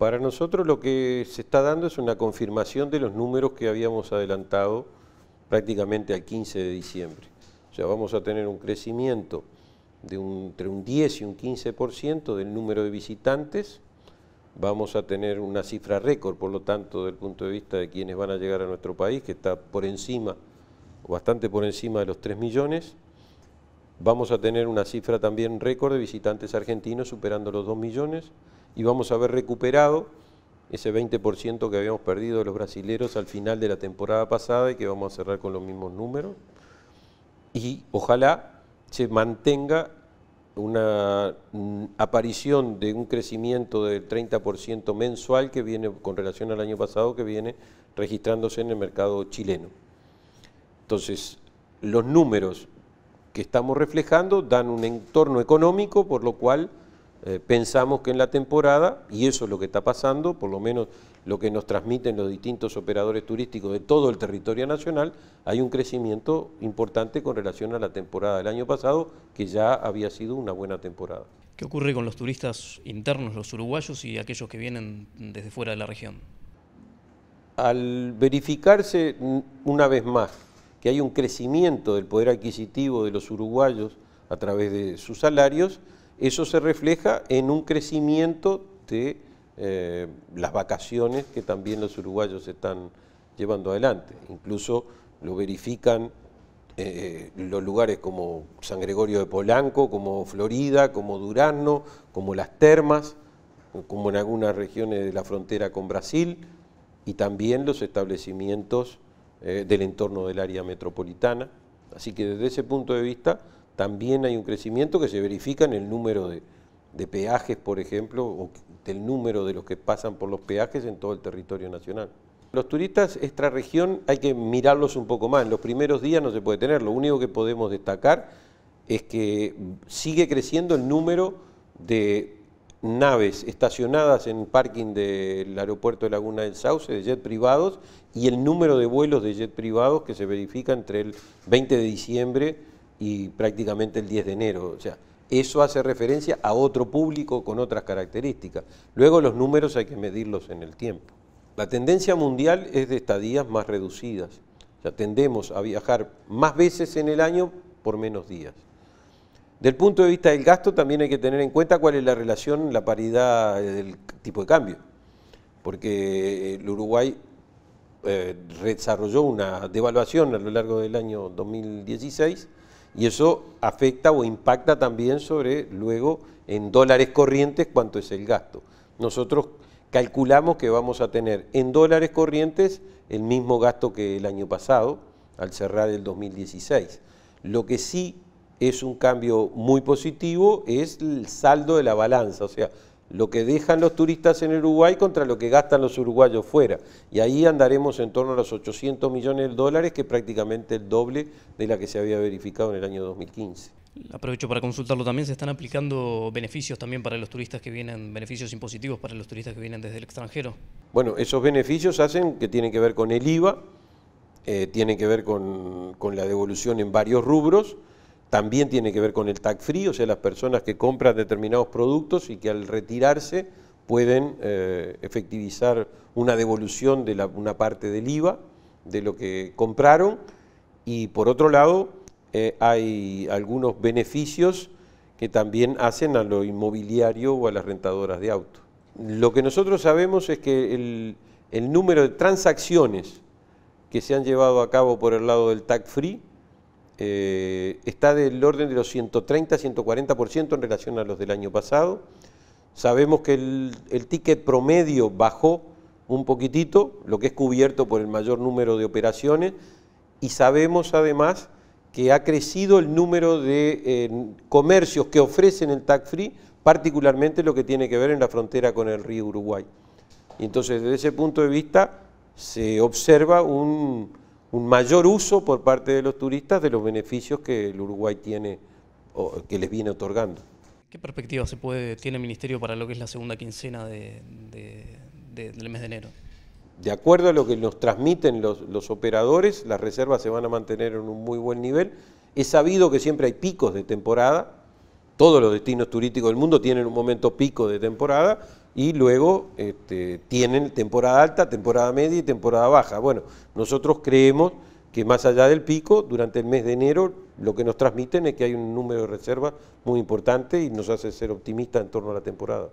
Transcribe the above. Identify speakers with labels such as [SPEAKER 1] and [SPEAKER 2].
[SPEAKER 1] Para nosotros lo que se está dando es una confirmación de los números que habíamos adelantado prácticamente al 15 de diciembre. O sea, vamos a tener un crecimiento de entre un 10 y un 15% del número de visitantes. Vamos a tener una cifra récord, por lo tanto, del punto de vista de quienes van a llegar a nuestro país, que está por encima, bastante por encima de los 3 millones. Vamos a tener una cifra también récord de visitantes argentinos superando los 2 millones y vamos a haber recuperado ese 20% que habíamos perdido los brasileros al final de la temporada pasada y que vamos a cerrar con los mismos números. Y ojalá se mantenga una mm, aparición de un crecimiento del 30% mensual que viene con relación al año pasado que viene registrándose en el mercado chileno. Entonces, los números que estamos reflejando dan un entorno económico por lo cual eh, pensamos que en la temporada, y eso es lo que está pasando, por lo menos lo que nos transmiten los distintos operadores turísticos de todo el territorio nacional, hay un crecimiento importante con relación a la temporada del año pasado, que ya había sido una buena temporada. ¿Qué ocurre con los turistas internos, los uruguayos y aquellos que vienen desde fuera de la región? Al verificarse una vez más que hay un crecimiento del poder adquisitivo de los uruguayos a través de sus salarios, eso se refleja en un crecimiento de eh, las vacaciones que también los uruguayos están llevando adelante. Incluso lo verifican eh, eh, los lugares como San Gregorio de Polanco, como Florida, como Durano, como las termas, como en algunas regiones de la frontera con Brasil, y también los establecimientos del entorno del área metropolitana. Así que desde ese punto de vista también hay un crecimiento que se verifica en el número de, peajes, por ejemplo, o del número de los que pasan por los peajes en todo el territorio nacional. Los turistas región hay que mirarlos un poco más. En los primeros días no se puede tener. Lo único que podemos destacar es que sigue creciendo el número de naves estacionadas en parking del aeropuerto de Laguna del Sauce de jet privados y el número de vuelos de jet privados que se verifica entre el 20 de diciembre y prácticamente el 10 de enero. O sea, eso hace referencia a otro público con otras características. Luego los números hay que medirlos en el tiempo. La tendencia mundial es de estadías más reducidas. O sea, tendemos a viajar más veces en el año por menos días. Del punto de vista del gasto también hay que tener en cuenta cuál es la relación, la paridad eh, del tipo de cambio. Porque eh, el Uruguay eh, desarrolló una devaluación a lo largo del año 2016 y eso afecta o impacta también sobre luego en dólares corrientes cuánto es el gasto. Nosotros calculamos que vamos a tener en dólares corrientes el mismo gasto que el año pasado al cerrar el 2016. Lo que sí es un cambio muy positivo es el saldo de la balanza, o sea, lo que dejan los turistas en Uruguay contra lo que gastan los uruguayos fuera. Y ahí andaremos en torno a los 800 millones de dólares, que es prácticamente el doble de la que se había verificado en el año 2015. Aprovecho para consultarlo también, ¿se están aplicando beneficios también para los turistas que vienen, beneficios impositivos para los turistas que vienen desde el extranjero? Bueno, esos beneficios hacen que tienen que ver con el IVA, eh, tienen que ver con la devolución en varios rubros, también tiene que ver con el tac free, o sea, las personas que compran determinados productos y que al retirarse pueden eh, efectivizar una devolución de una parte del IVA de lo que compraron y por otro lado eh, hay algunos beneficios que también hacen a lo inmobiliario o a las rentadoras de auto. Lo que nosotros sabemos es que el, número de transacciones que se han llevado a cabo por el lado del tac free eh, está del orden de los 130-140% en relación a los del año pasado. Sabemos que el, ticket promedio bajó un poquitito, lo que es cubierto por el mayor número de operaciones, y sabemos además que ha crecido el número de eh, comercios que ofrecen el TAC Free, particularmente lo que tiene que ver en la frontera con el río Uruguay. Y entonces, desde ese punto de vista, se observa un, un mayor uso por parte de los turistas de los beneficios que el Uruguay tiene o que les viene otorgando. ¿Qué perspectiva se puede, tiene el Ministerio para lo que es la segunda quincena del mes de enero? De acuerdo a lo que nos transmiten los, los operadores, las reservas se van a mantener en un muy buen nivel. Es sabido que siempre hay picos de temporada, todos los destinos turísticos del mundo tienen un momento pico de temporada, y luego este, tienen temporada alta, temporada media y temporada baja. Bueno, nosotros creemos que más allá del pico, durante el mes de enero, lo que nos transmiten es que hay un número de reservas muy importante y nos hace ser optimistas en torno a la temporada.